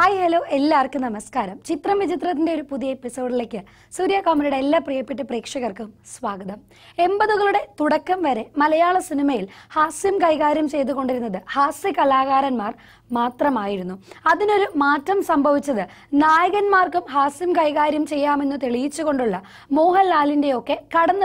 hi hello എല്ലാവർക്കും നമസ്കാരം ചിത്രം വിചിത്രത്തിൻ്റെ ഒരു പുതിയ എപ്പിസോഡിലേക്ക് സൂര്യ കോമഡിയുടെ എല്ലാ പ്രിയപ്പെട്ട പ്രേക്ഷകർക്കും സ്വാഗതം എൺപതുകളുടെ തുടക്കം വരെ മലയാള സിനിമയിൽ ഹാസ്യം കൈകാര്യം ചെയ്തുകൊണ്ടിരുന്നത് ഹാസ്യ കലാകാരന്മാർ മാത്രമായിരുന്നു അതിനൊരു മാറ്റം സംഭവിച്ചത് നായകന്മാർക്കും ഹാസ്യം കൈകാര്യം ചെയ്യാമെന്ന് തെളിയിച്ചുകൊണ്ടുള്ള മോഹൻലാലിന്റെയൊക്കെ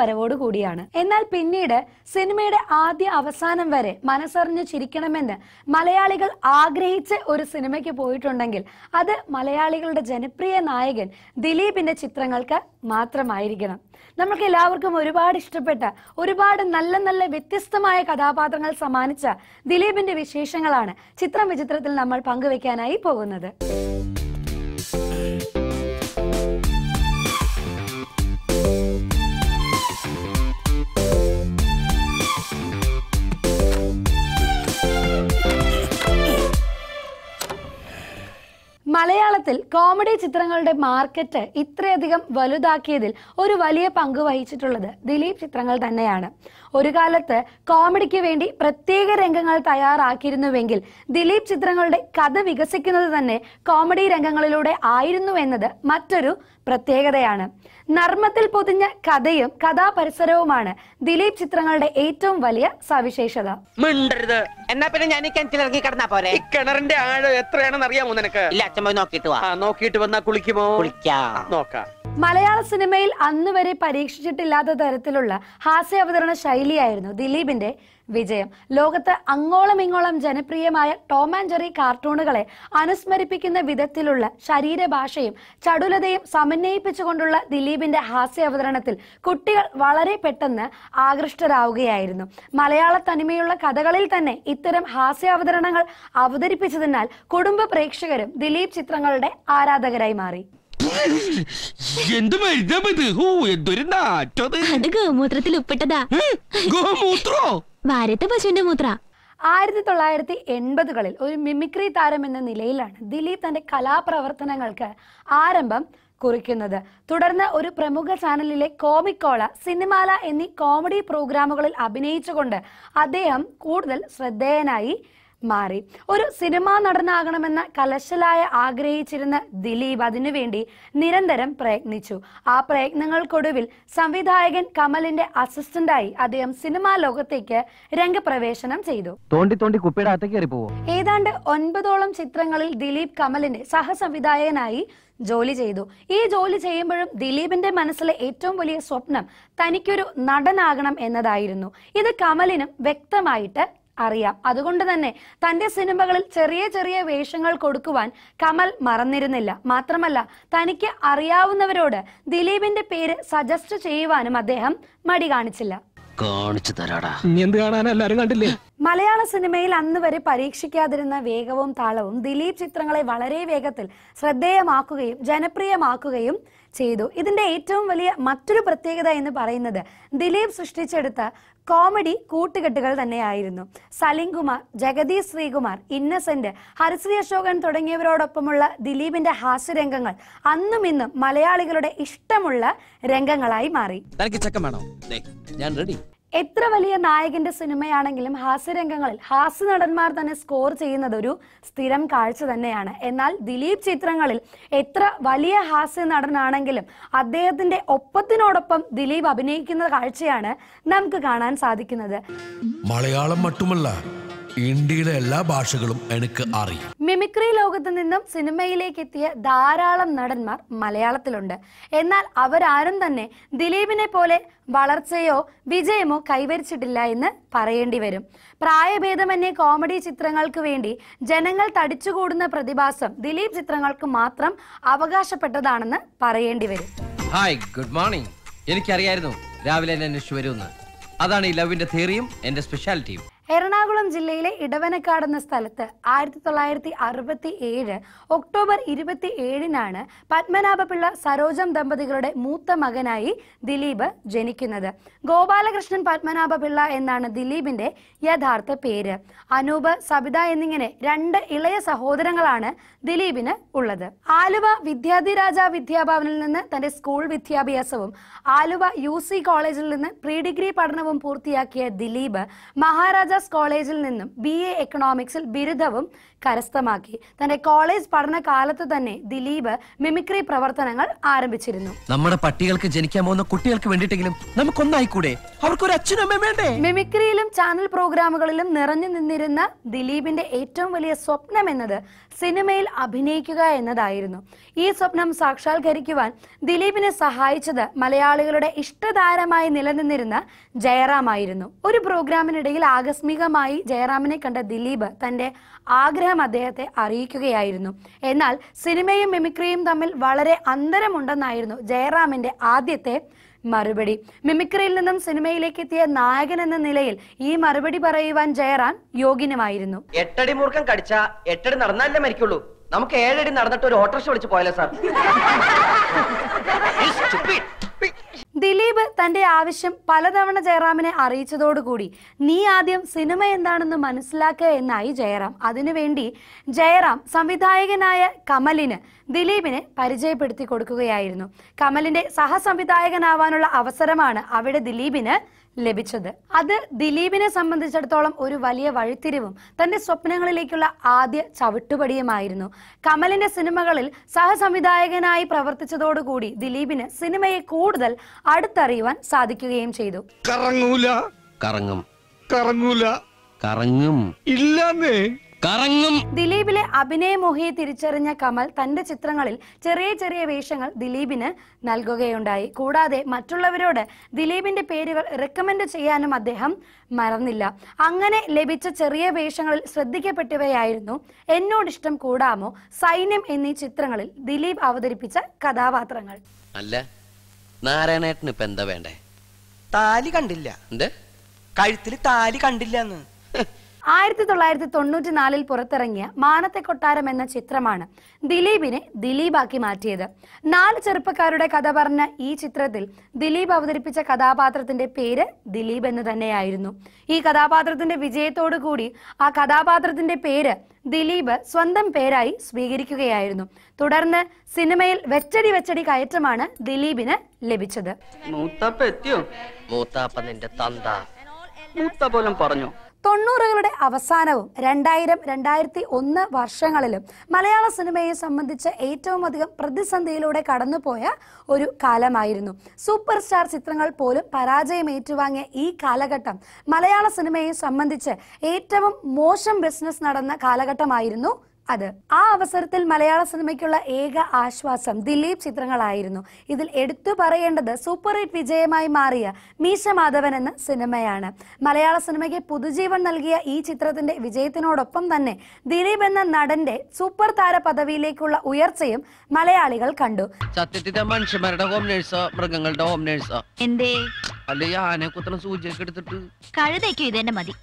വരവോട് കൂടിയാണ് എന്നാൽ പിന്നീട് സിനിമയുടെ ആദ്യ അവസാനം വരെ മനസ്സറിഞ്ഞു ചിരിക്കണമെന്ന് മലയാളികൾ ആഗ്രഹിച്ച ഒരു സിനിമയ്ക്ക് പോയിട്ടുണ്ടെങ്കിൽ അത് മലയാളികളുടെ ജനപ്രിയ നായകൻ ദിലീപിന്റെ ചിത്രങ്ങൾക്ക് മാത്രമായിരിക്കണം നമുക്ക് എല്ലാവർക്കും ഒരുപാട് ഇഷ്ടപ്പെട്ട ഒരുപാട് നല്ല നല്ല വ്യത്യസ്തമായ കഥാപാത്രങ്ങൾ സമ്മാനിച്ച ദിലീപിന്റെ വിശേഷങ്ങളാണ് ചിത്രം വിചിത്രത്തിൽ നമ്മൾ പങ്കുവെക്കാനായി പോകുന്നത് മലയാളത്തിൽ കോമഡി ചിത്രങ്ങളുടെ മാർക്കറ്റ് ഇത്രയധികം വലുതാക്കിയതിൽ ഒരു വലിയ പങ്ക് വഹിച്ചിട്ടുള്ളത് ദിലീപ് ചിത്രങ്ങൾ തന്നെയാണ് ഒരു കാലത്ത് കോമഡിക്ക് വേണ്ടി പ്രത്യേക രംഗങ്ങൾ തയ്യാറാക്കിയിരുന്നുവെങ്കിൽ ദിലീപ് ചിത്രങ്ങളുടെ കഥ വികസിക്കുന്നത് തന്നെ കോമഡി രംഗങ്ങളിലൂടെ ആയിരുന്നു എന്നത് മറ്റൊരു പ്രത്യേകതയാണ് നർമ്മത്തിൽ പൊതിഞ്ഞ കഥയും കഥാപരിസരവുമാണ് ദിലീപ് ചിത്രങ്ങളുടെ ഏറ്റവും വലിയ സവിശേഷത മിണ്ടരുത് എന്നാ പിന്നെ ഞാൻ ഈ കിണറ്റിലിറങ്ങി കിടന്നാ പോരെ കിണറിന്റെ ആഴം എത്രയാണെന്ന് അറിയാമോ നിനക്ക് ഇല്ല അച്ഛൻ പോയി നോക്കിയിട്ട് വാ നോക്കിയിട്ട് വന്നാ കുളിക്കുമോ കുളിക്കാം നോക്കാം മലയാള സിനിമയിൽ അന്ന് വരെ പരീക്ഷിച്ചിട്ടില്ലാത്ത തരത്തിലുള്ള ഹാസ്യ അവതരണ ശൈലിയായിരുന്നു ദിലീപിന്റെ വിജയം ലോകത്ത് അങ്ങോളം ഇങ്ങോളം ജനപ്രിയമായ ടോം ആൻഡ് ജെറി കാർട്ടൂണുകളെ അനുസ്മരിപ്പിക്കുന്ന വിധത്തിലുള്ള ശരീരഭാഷയും ചടുലതയും സമന്വയിപ്പിച്ചുകൊണ്ടുള്ള ദിലീപിന്റെ ഹാസ്യ അവതരണത്തിൽ കുട്ടികൾ വളരെ പെട്ടെന്ന് ആകൃഷ്ടരാവുകയായിരുന്നു മലയാള തനിമയുള്ള കഥകളിൽ തന്നെ ഇത്തരം അവതരണങ്ങൾ അവതരിപ്പിച്ചതിനാൽ കുടുംബ പ്രേക്ഷകരും ദിലീപ് ചിത്രങ്ങളുടെ ആരാധകരായി മാറി എന്ത് മരുന്നപ്പത് എന്തൊരു നാറ്റത് അത് ഗോമൂത്രത്തിൽ ഉപ്പിട്ടതാ ഗോമൂത്രോ ഭാരത്തെ പശുവിന്റെ മൂത്ര ആയിരത്തി തൊള്ളായിരത്തി എൺപതുകളിൽ ഒരു മിമിക്രി താരം എന്ന നിലയിലാണ് ദിലീപ് തന്റെ കലാപ്രവർത്തനങ്ങൾക്ക് ആരംഭം കുറിക്കുന്നത് തുടർന്ന് ഒരു പ്രമുഖ ചാനലിലെ കോമിക്കോള സിനിമാല എന്നീ കോമഡി പ്രോഗ്രാമുകളിൽ അഭിനയിച്ചുകൊണ്ട് അദ്ദേഹം കൂടുതൽ ശ്രദ്ധേയനായി മാറി ഒരു സിനിമാ നടനാകണമെന്ന കലശലായ ആഗ്രഹിച്ചിരുന്ന ദിലീപ് അതിനുവേണ്ടി നിരന്തരം പ്രയത്നിച്ചു ആ പ്രയത്നങ്ങൾക്കൊടുവിൽ സംവിധായകൻ കമലിന്റെ അസിസ്റ്റന്റായി അദ്ദേഹം സിനിമാ ലോകത്തേക്ക് രംഗപ്രവേശനം ചെയ്തു തോണ്ടി തോണ്ടി കുപ്പിയുടെ പോവോ ഏതാണ്ട് ഒൻപതോളം ചിത്രങ്ങളിൽ ദിലീപ് കമലിന്റെ സഹസംവിധായകനായി ജോലി ചെയ്തു ഈ ജോലി ചെയ്യുമ്പോഴും ദിലീപിന്റെ മനസ്സിലെ ഏറ്റവും വലിയ സ്വപ്നം തനിക്കൊരു നടനാകണം എന്നതായിരുന്നു ഇത് കമലിനും വ്യക്തമായിട്ട് അറിയാം അതുകൊണ്ട് തന്നെ തന്റെ സിനിമകളിൽ ചെറിയ ചെറിയ വേഷങ്ങൾ കൊടുക്കുവാൻ കമൽ മറന്നിരുന്നില്ല മാത്രമല്ല തനിക്ക് അറിയാവുന്നവരോട് ദിലീപിന്റെ പേര് സജസ്റ്റ് ചെയ്യുവാനും അദ്ദേഹം മടി കാണിച്ചില്ല എന്ത് മലയാള സിനിമയിൽ അന്ന് വരെ പരീക്ഷിക്കാതിരുന്ന വേഗവും താളവും ദിലീപ് ചിത്രങ്ങളെ വളരെ വേഗത്തിൽ ശ്രദ്ധേയമാക്കുകയും ജനപ്രിയമാക്കുകയും ചെയ്തു ഇതിന്റെ ഏറ്റവും വലിയ മറ്റൊരു പ്രത്യേകത എന്ന് പറയുന്നത് ദിലീപ് സൃഷ്ടിച്ചെടുത്ത കോമഡി കൂട്ടുകെട്ടുകൾ തന്നെയായിരുന്നു കുമാർ ജഗതി ശ്രീകുമാർ ഇന്നസെന്റ് ഹരിശ്രീ അശോകൻ തുടങ്ങിയവരോടൊപ്പമുള്ള ദിലീപിന്റെ ഹാസ്യരംഗങ്ങൾ അന്നും ഇന്നും മലയാളികളുടെ ഇഷ്ടമുള്ള രംഗങ്ങളായി മാറി ഞാൻ റെഡി എത്ര വലിയ നായകന്റെ സിനിമയാണെങ്കിലും ഹാസ്യരംഗങ്ങളിൽ ഹാസ്യ നടന്മാർ തന്നെ സ്കോർ ചെയ്യുന്നത് ഒരു സ്ഥിരം കാഴ്ച തന്നെയാണ് എന്നാൽ ദിലീപ് ചിത്രങ്ങളിൽ എത്ര വലിയ ഹാസ്യ നടനാണെങ്കിലും അദ്ദേഹത്തിന്റെ ഒപ്പത്തിനോടൊപ്പം ദിലീപ് അഭിനയിക്കുന്ന കാഴ്ചയാണ് നമുക്ക് കാണാൻ സാധിക്കുന്നത് മലയാളം മട്ടുമല്ല ഇന്ത്യയിലെ എല്ലാ ഭാഷകളും എനിക്ക് അറിയാം മിമിക്രി ലോകത്ത് നിന്നും സിനിമയിലേക്ക് എത്തിയ ധാരാളം നടന്മാർ മലയാളത്തിലുണ്ട് എന്നാൽ അവരാരും തന്നെ ദിലീപിനെ പോലെ വളർച്ചയോ വിജയമോ കൈവരിച്ചിട്ടില്ല എന്ന് പറയേണ്ടി വരും പ്രായഭേദമന്യേ കോമഡി ചിത്രങ്ങൾക്ക് വേണ്ടി ജനങ്ങൾ തടിച്ചുകൂടുന്ന പ്രതിഭാസം ദിലീപ് ചിത്രങ്ങൾക്ക് മാത്രം അവകാശപ്പെട്ടതാണെന്ന് പറയേണ്ടി വരും ഹായ് ഗുഡ് മോർണിംഗ് എനിക്കറിയായിരുന്നു രാവിലെ എന്നെ അതാണ് ഈ ലവിന്റെ തിയറിയും എന്റെ സ്പെഷ്യാലിറ്റിയും എറണാകുളം ജില്ലയിലെ ഇടവനക്കാട് എന്ന സ്ഥലത്ത് ആയിരത്തി തൊള്ളായിരത്തി അറുപത്തി ഏഴ് ഒക്ടോബർ ഇരുപത്തി ഏഴിനാണ് പത്മനാഭപിള്ള സരോജം ദമ്പതികളുടെ മൂത്ത മകനായി ദിലീപ് ജനിക്കുന്നത് ഗോപാലകൃഷ്ണൻ പത്മനാഭപിള്ള എന്നാണ് ദിലീപിന്റെ യഥാർത്ഥ പേര് അനൂപ് സബിത എന്നിങ്ങനെ രണ്ട് ഇളയ സഹോദരങ്ങളാണ് ദിലീപിന് ഉള്ളത് ആലുവ വിദ്യാധിരാജ വിദ്യാഭവനിൽ നിന്ന് തന്റെ സ്കൂൾ വിദ്യാഭ്യാസവും ആലുവ യു കോളേജിൽ നിന്ന് പ്രീ ഡിഗ്രി പഠനവും പൂർത്തിയാക്കിയ ദിലീപ് മഹാരാജ മദ്രാസ് കോളേജിൽ നിന്നും ബി എ എക്കണോമിക്സിൽ ബിരുദവും കരസ്ഥമാക്കി തന്റെ കോളേജ് പഠന കാലത്ത് തന്നെ ദിലീപ് മിമിക്രി പ്രവർത്തനങ്ങൾ ആരംഭിച്ചിരുന്നു നമ്മുടെ പട്ടികൾക്ക് ജനിക്കാൻ പോകുന്ന കുട്ടികൾക്ക് വേണ്ടിയിട്ടെങ്കിലും നമുക്കൊന്നായിക്കൂടെ അവർക്കൊരു അച്ഛനും വേണ്ടേ മിമിക്രിയിലും ചാനൽ പ്രോഗ്രാമുകളിലും നിറഞ്ഞു നിന്നിരുന്ന ദിലീപിന്റെ ഏറ്റവും വലിയ സ്വപ്നം എന്നത് സിനിമയിൽ അഭിനയിക്കുക എന്നതായിരുന്നു ഈ സ്വപ്നം സാക്ഷാത്കരിക്കുവാൻ ദിലീപിനെ സഹായിച്ചത് മലയാളികളുടെ ഇഷ്ടതാരമായി നിലനിന്നിരുന്ന ജയറാമായിരുന്നു ഒരു പ്രോഗ്രാമിനിടയിൽ ആകസ്മ ആകസ്മികമായി ജയറാമിനെ കണ്ട ദിലീപ് തന്റെ ആഗ്രഹം അദ്ദേഹത്തെ അറിയിക്കുകയായിരുന്നു എന്നാൽ സിനിമയും മിമിക്രിയും തമ്മിൽ വളരെ അന്തരമുണ്ടെന്നായിരുന്നു ജയറാമിന്റെ ആദ്യത്തെ മറുപടി മിമിക്രിയിൽ നിന്നും സിനിമയിലേക്ക് എത്തിയ നായകൻ എന്ന നിലയിൽ ഈ മറുപടി പറയുവാൻ ജയറാം യോഗ്യനുമായിരുന്നു എട്ടടി മൂർഖം കടിച്ച എട്ടടി നടന്നാലേ മരിക്കുള്ളൂ നമുക്ക് ഏഴടി നടന്നിട്ട് ഒരു ഓട്ടോറിക്ഷ വിളിച്ച് പോയല്ലോ സാർ ദിലീപ് തന്റെ ആവശ്യം പലതവണ ജയറാമിനെ അറിയിച്ചതോടുകൂടി നീ ആദ്യം സിനിമ എന്താണെന്ന് മനസ്സിലാക്കുക എന്നായി ജയറാം അതിനുവേണ്ടി ജയറാം സംവിധായകനായ കമലിന് ദിലീപിനെ പരിചയപ്പെടുത്തി കൊടുക്കുകയായിരുന്നു കമലിന്റെ സഹസംവിധായകനാവാനുള്ള അവസരമാണ് അവിടെ ദിലീപിന് ലഭിച്ചത് അത് ദിലീപിനെ സംബന്ധിച്ചിടത്തോളം ഒരു വലിയ വഴിത്തിരിവും തന്റെ സ്വപ്നങ്ങളിലേക്കുള്ള ആദ്യ ചവിട്ടുപടിയുമായിരുന്നു കമലിന്റെ സിനിമകളിൽ സഹസംവിധായകനായി പ്രവർത്തിച്ചതോടുകൂടി ദിലീപിന് സിനിമയെ കൂടുതൽ അടുത്തറിയുവാൻ സാധിക്കുകയും ചെയ്തു കറങ്ങൂല കറങ്ങും കറങ്ങൂല കറങ്ങും ഇല്ലെന്നേ കറങ്ങും ദിലീപിലെ അഭിനയമോഹിയെ തിരിച്ചറിഞ്ഞ കമൽ തന്റെ ചിത്രങ്ങളിൽ ചെറിയ ചെറിയ വേഷങ്ങൾ ദിലീപിന് നൽകുകയുണ്ടായി കൂടാതെ മറ്റുള്ളവരോട് ദിലീപിന്റെ പേരുകൾ റെക്കമെൻഡ് ചെയ്യാനും അദ്ദേഹം മറന്നില്ല അങ്ങനെ ലഭിച്ച ചെറിയ വേഷങ്ങളിൽ ശ്രദ്ധിക്കപ്പെട്ടവയായിരുന്നു എന്നോട് ഇഷ്ടം കൂടാമോ സൈന്യം എന്നീ ചിത്രങ്ങളിൽ ദിലീപ് അവതരിപ്പിച്ച കഥാപാത്രങ്ങൾ അല്ല നാരായണേട്ടന് ഇപ്പൊ എന്താ വേണ്ടേ താലി കണ്ടില്ല കഴുത്തിൽ താലി കണ്ടില്ല ആയിരത്തി തൊള്ളായിരത്തി തൊണ്ണൂറ്റി നാലിൽ പുറത്തിറങ്ങിയ മാനത്തെ കൊട്ടാരം എന്ന ചിത്രമാണ് ദിലീപിനെ ദിലീപാക്കി മാറ്റിയത് നാല് ചെറുപ്പക്കാരുടെ കഥ പറഞ്ഞ ഈ ചിത്രത്തിൽ ദിലീപ് അവതരിപ്പിച്ച കഥാപാത്രത്തിന്റെ പേര് ദിലീപ് എന്ന് തന്നെയായിരുന്നു ഈ കഥാപാത്രത്തിന്റെ വിജയത്തോടു കൂടി ആ കഥാപാത്രത്തിന്റെ പേര് ദിലീപ് സ്വന്തം പേരായി സ്വീകരിക്കുകയായിരുന്നു തുടർന്ന് സിനിമയിൽ വെച്ചടി വെച്ചടി കയറ്റമാണ് ദിലീപിന് ലഭിച്ചത് മൂത്താപ്പ എത്തിയോ മൂത്താപ്പ നിന്റെ തന്ത മൂത്താ പോലും പറഞ്ഞു തൊണ്ണൂറുകളുടെ അവസാനവും രണ്ടായിരം രണ്ടായിരത്തി ഒന്ന് വർഷങ്ങളിലും മലയാള സിനിമയെ സംബന്ധിച്ച് ഏറ്റവും അധികം പ്രതിസന്ധിയിലൂടെ കടന്നുപോയ ഒരു കാലമായിരുന്നു സൂപ്പർ സ്റ്റാർ ചിത്രങ്ങൾ പോലും പരാജയം ഏറ്റുവാങ്ങിയ ഈ കാലഘട്ടം മലയാള സിനിമയെ സംബന്ധിച്ച് ഏറ്റവും മോശം ബിസിനസ് നടന്ന കാലഘട്ടമായിരുന്നു അത് ആ അവസരത്തിൽ മലയാള സിനിമയ്ക്കുള്ള ഏക ആശ്വാസം ദിലീപ് ചിത്രങ്ങളായിരുന്നു ഇതിൽ എടുത്തു പറയേണ്ടത് സൂപ്പർ ഹിറ്റ് വിജയമായി മാറിയ മീശ മാധവൻ എന്ന സിനിമയാണ് മലയാള സിനിമയ്ക്ക് പുതുജീവൻ നൽകിയ ഈ ചിത്രത്തിന്റെ വിജയത്തിനോടൊപ്പം തന്നെ ദിലീപ് എന്ന നടന്റെ സൂപ്പർ താര പദവിയിലേക്കുള്ള ഉയർച്ചയും മലയാളികൾ കണ്ടു സത്യത്തിന്റെ മൃഗങ്ങളുടെ ഹോം നേഴ്സോ എന്തേ അല്ലെ ആനെ സൂചിയൊക്കെ എടുത്തിട്ട് കഴുതയ്ക്കും ഇതെന്നെ മതി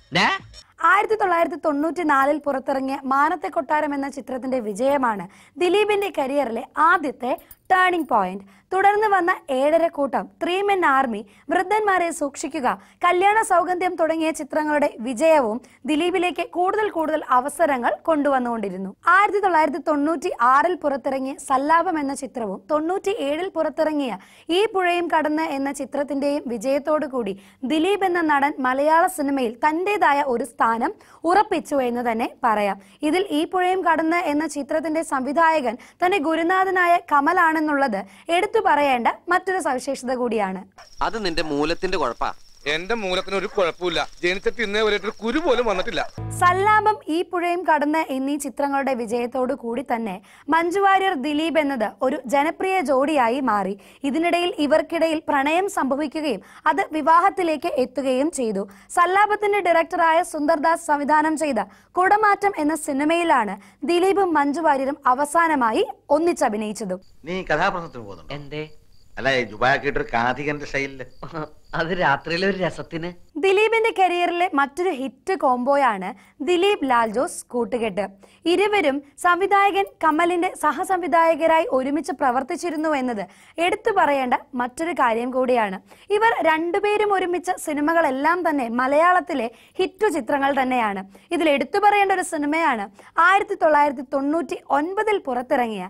ആയിരത്തി തൊള്ളായിരത്തി തൊണ്ണൂറ്റി നാലിൽ പുറത്തിറങ്ങിയ മാനത്തെ കൊട്ടാരം എന്ന ചിത്രത്തിന്റെ വിജയമാണ് ദിലീപിന്റെ കരിയറിലെ ആദ്യത്തെ ടേണിംഗ് പോയിന്റ് തുടർന്ന് വന്ന ഏഴര കൂട്ടം ത്രീ മെൻ ആർമി വൃദ്ധന്മാരെ സൂക്ഷിക്കുക കല്യാണ സൗഗന്ധ്യം തുടങ്ങിയ ചിത്രങ്ങളുടെ വിജയവും ദിലീപിലേക്ക് കൂടുതൽ കൂടുതൽ അവസരങ്ങൾ കൊണ്ടുവന്നുകൊണ്ടിരുന്നു ആയിരത്തി തൊള്ളായിരത്തി തൊണ്ണൂറ്റി ആറിൽ പുറത്തിറങ്ങിയ സല്ലാപം എന്ന ചിത്രവും തൊണ്ണൂറ്റി ഏഴിൽ പുറത്തിറങ്ങിയ ഈ പുഴയും കടന്ന് എന്ന ചിത്രത്തിന്റെയും വിജയത്തോടു കൂടി ദിലീപ് എന്ന നടൻ മലയാള സിനിമയിൽ തന്റേതായ ഒരു സ്ഥാനം ഉറപ്പിച്ചു എന്ന് തന്നെ പറയാം ഇതിൽ ഈ പുഴയും കടന്ന് എന്ന ചിത്രത്തിന്റെ സംവിധായകൻ തന്റെ ഗുരുനാഥനായ കമലാണ് ആണെന്നുള്ളത് എടുത്തു പറയേണ്ട മറ്റൊരു സവിശേഷത കൂടിയാണ് അത് നിന്റെ മൂലത്തിന്റെ കുഴപ്പമാണ് എന്റെ മൂലത്തിന് ഒരു കുഴപ്പമില്ല ജനിച്ചിട്ട് ഇന്നേ വരെ ഒരു കുരു പോലും വന്നിട്ടില്ല സല്ലാപം ഈ പുഴയും കടന്ന് എന്നീ ചിത്രങ്ങളുടെ വിജയത്തോട് കൂടി തന്നെ മഞ്ജു വാര്യർ ദിലീപ് എന്നത് ഒരു ജനപ്രിയ ജോഡിയായി മാറി ഇതിനിടയിൽ ഇവർക്കിടയിൽ പ്രണയം സംഭവിക്കുകയും അത് വിവാഹത്തിലേക്ക് എത്തുകയും ചെയ്തു സല്ലാപത്തിന്റെ ഡയറക്ടറായ സുന്ദർദാസ് സംവിധാനം ചെയ്ത കുടമാറ്റം എന്ന സിനിമയിലാണ് ദിലീപും മഞ്ജു വാര്യരും അവസാനമായി ഒന്നിച്ചഭിനയിച്ചതും നീ കഥാപ്രസംഗത്തിന് പോകുന്നുണ്ടോ എന്തേ അത് രാത്രിയിലെ ഒരു രസത്തിന് ദിലീപിന്റെ കരിയറിലെ മറ്റൊരു ഹിറ്റ് കോംബോയാണ് ദിലീപ് ലാൽ ജോസ് കൂട്ടുകെട്ട് ഇരുവരും സംവിധായകൻ കമലിന്റെ സഹസംവിധായകരായി ഒരുമിച്ച് പ്രവർത്തിച്ചിരുന്നു എന്നത് എടുത്തു പറയേണ്ട മറ്റൊരു കാര്യം കൂടിയാണ് ഇവർ രണ്ടുപേരും ഒരുമിച്ച് സിനിമകളെല്ലാം തന്നെ മലയാളത്തിലെ ഹിറ്റ് ചിത്രങ്ങൾ തന്നെയാണ് ഇതിൽ എടുത്തു പറയേണ്ട ഒരു സിനിമയാണ് ആയിരത്തി തൊള്ളായിരത്തി തൊണ്ണൂറ്റി ഒൻപതിൽ പുറത്തിറങ്ങിയ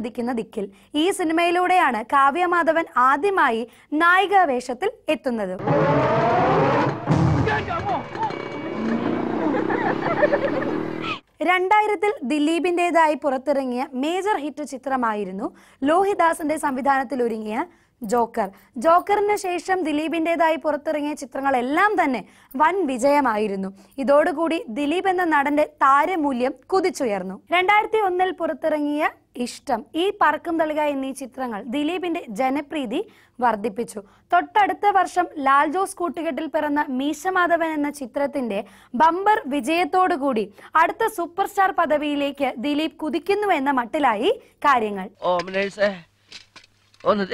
ഉദിക്കുന്ന ദിക്കിൽ ഈ സിനിമയിലൂടെയാണ് കാവ്യമാധവൻ ആദ്യമായി നായികാവേഷത്തിൽ എത്തുന്നത് രണ്ടായിരത്തിൽ ദിലീപിൻ്റെതായി പുറത്തിറങ്ങിയ മേജർ ഹിറ്റ് ചിത്രമായിരുന്നു ലോഹിദാസിന്റെ സംവിധാനത്തിൽ ഒരുങ്ങിയ ജോക്കർ ജോക്കറിന് ശേഷം ദിലീപിൻ്റെതായി പുറത്തിറങ്ങിയ ചിത്രങ്ങളെല്ലാം തന്നെ വൻ വിജയമായിരുന്നു ഇതോടുകൂടി ദിലീപ് എന്ന നടന്റെ താരമൂല്യം കുതിച്ചുയർന്നു രണ്ടായിരത്തി ഒന്നിൽ പുറത്തിറങ്ങിയ ഇഷ്ടം ഈ പറക്കും തളിക എന്നീ ചിത്രങ്ങൾ ദിലീപിന്റെ ജനപ്രീതി വർദ്ധിപ്പിച്ചു തൊട്ടടുത്ത വർഷം ലാൽ ജോസ് കൂട്ടുകെട്ടിൽ പിറന്ന മീശമാധവൻ എന്ന ചിത്രത്തിന്റെ ബമ്പർ വിജയത്തോടുകൂടി അടുത്ത സൂപ്പർ സ്റ്റാർ പദവിയിലേക്ക് ദിലീപ് കുതിക്കുന്നു എന്ന മട്ടിലായി കാര്യങ്ങൾ ഒന്ന്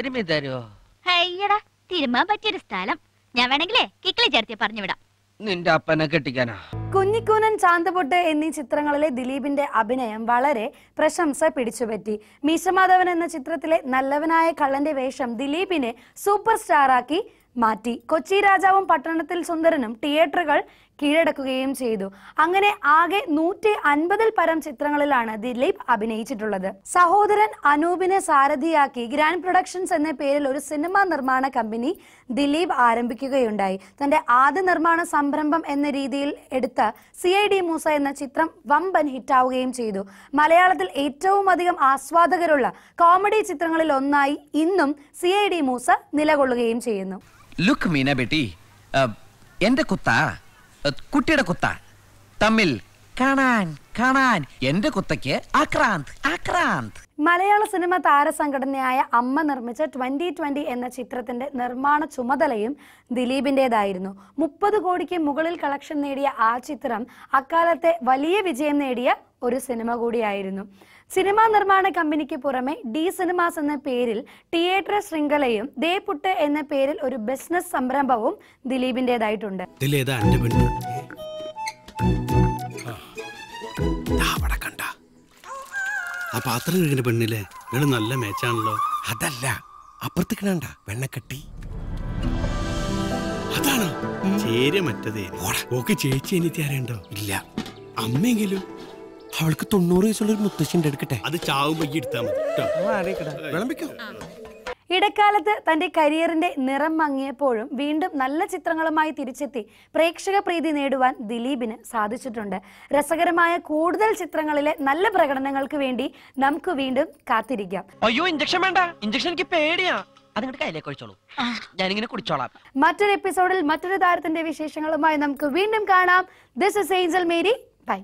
പറ്റിയൊരു സ്ഥലം ഞാൻ വേണമെങ്കിലേ കിക്കിളി ചേർത്തി പറഞ്ഞുവിടാം നിന്റെ അപ്പനെ കെട്ടിക്കാനാ കുഞ്ഞിക്കൂനൻ ചാന്തപൊട്ട് എന്നീ ചിത്രങ്ങളിലെ ദിലീപിന്റെ അഭിനയം വളരെ പ്രശംസ പിടിച്ചുപറ്റി മീശമാധവൻ എന്ന ചിത്രത്തിലെ നല്ലവനായ കള്ളന്റെ വേഷം ദിലീപിനെ സൂപ്പർ സ്റ്റാറാക്കി മാറ്റി കൊച്ചി രാജാവും പട്ടണത്തിൽ സുന്ദരനും തിയേറ്ററുകൾ കീഴടക്കുകയും ചെയ്തു അങ്ങനെ ആകെ നൂറ്റി അൻപതിൽ പരം ചിത്രങ്ങളിലാണ് ദിലീപ് അഭിനയിച്ചിട്ടുള്ളത് സഹോദരൻ അനൂപിനെ സാരഥിയാക്കി ഗ്രാൻഡ് പ്രൊഡക്ഷൻസ് എന്ന പേരിൽ ഒരു സിനിമ നിർമ്മാണ കമ്പനി ദിലീപ് ആരംഭിക്കുകയുണ്ടായി തന്റെ ആദ്യ നിർമ്മാണ സംരംഭം എന്ന രീതിയിൽ എടുത്ത സി ഐ ഡി മൂസ എന്ന ചിത്രം വമ്പൻ ഹിറ്റാവുകയും ചെയ്തു മലയാളത്തിൽ ഏറ്റവും അധികം ആസ്വാദകരുള്ള കോമഡി ചിത്രങ്ങളിൽ ഒന്നായി ഇന്നും സി ഐ ഡി മൂസ നിലകൊള്ളുകയും ചെയ്യുന്നു ലുക്ക് മീന ബെട്ടി എന്റെ കുത്താ കുട്ടിയുടെ കുത്ത തമ്മിൽ കാണാൻ കാണാൻ എന്റെ കുത്തയ്ക്ക് ആക്രാന്ത് ആക്രാന്ത് മലയാള സിനിമ താരസംഘടനയായ അമ്മ നിർമ്മിച്ച ട്വന്റി ട്വന്റി എന്ന ചിത്രത്തിന്റെ നിർമ്മാണ ചുമതലയും ദിലീപിന്റേതായിരുന്നു മുപ്പത് കോടിക്ക് മുകളിൽ കളക്ഷൻ നേടിയ ആ ചിത്രം അക്കാലത്തെ വലിയ വിജയം നേടിയ ഒരു സിനിമ കൂടിയായിരുന്നു സിനിമാ നിർമ്മാണ കമ്പനിക്ക് പുറമെ ഡി സിനിമാസ് എന്ന പേരിൽ തിയേറ്റർ ശൃംഖലയും ദേ പുട്ട് എന്ന പേരിൽ ഒരു ബിസിനസ് സംരംഭവും ദിലീപിന്റേതായിട്ടുണ്ട് ആ പാത്രം കഴിക്കുന്ന പെണ്ണില്ലേ നിങ്ങൾ നല്ല മേച്ചാണല്ലോ അതല്ല അപ്പുറത്തേക്കിടണ്ട വെണ്ണക്കെട്ടി അതാണോ ചേരി മറ്റതേ ഓക്കെ ചേച്ചി എനിക്ക് അറിയണ്ടോ ഇല്ല അമ്മെങ്കിലും അവൾക്ക് തൊണ്ണൂറ് വയസ്സുള്ള ഒരു മുത്തശ്ശിൻ്റെ എടുക്കട്ടെ അത് ചാവുമ്പോ എടുത്താൽ മതി കേട്ടോ വിളമ്പിക്കോ ഇടക്കാലത്ത് തൻ്റെ കരിയറിൻ്റെ നിറം മങ്ങിയപ്പോഴും വീണ്ടും നല്ല ചിത്രങ്ങളുമായി തിരിച്ചെത്തി പ്രേക്ഷക പ്രീതി നേടുവാൻ ദിലീപിന് സാധിച്ചിട്ടുണ്ട് രസകരമായ കൂടുതൽ ചിത്രങ്ങളിലെ നല്ല പ്രകടനങ്ങൾക്ക് വേണ്ടി നമുക്ക് വീണ്ടും കാത്തിരിക്കാം അയ്യോ ഇഞ്ചക്ഷൻ വേണ്ട ഇഞ്ചക്ഷൻ എനിക്ക് പേടിയാ കുടിച്ചോളാം മറ്റൊരു എപ്പിസോഡിൽ മറ്റൊരു താരത്തിന്റെ വിശേഷങ്ങളുമായി നമുക്ക് വീണ്ടും കാണാം this is Angel Mary by